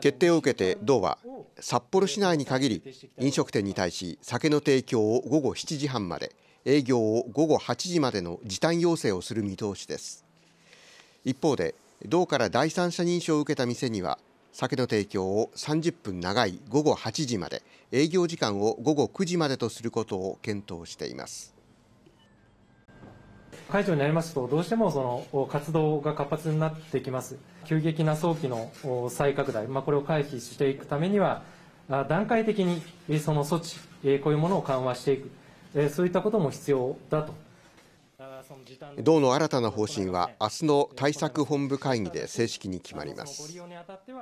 決定を受けて道は札幌市内に限り飲食店に対し酒の提供を午後7時半まで営業を午後8時までの時短要請をする見通しです一方で道から第三者認証を受けた店には酒の提供を30分長い午後8時まで営業時間を午後9時までとすることを検討しています解除になりますと、どうしてもその活動が活発になってきます。急激な早期の再拡大、まあ、これを回避していくためには、段階的にその措置、こういうものを緩和していく、そういったことも必要だと。道の新たな方針は、明日の対策本部会議で正式に決まります。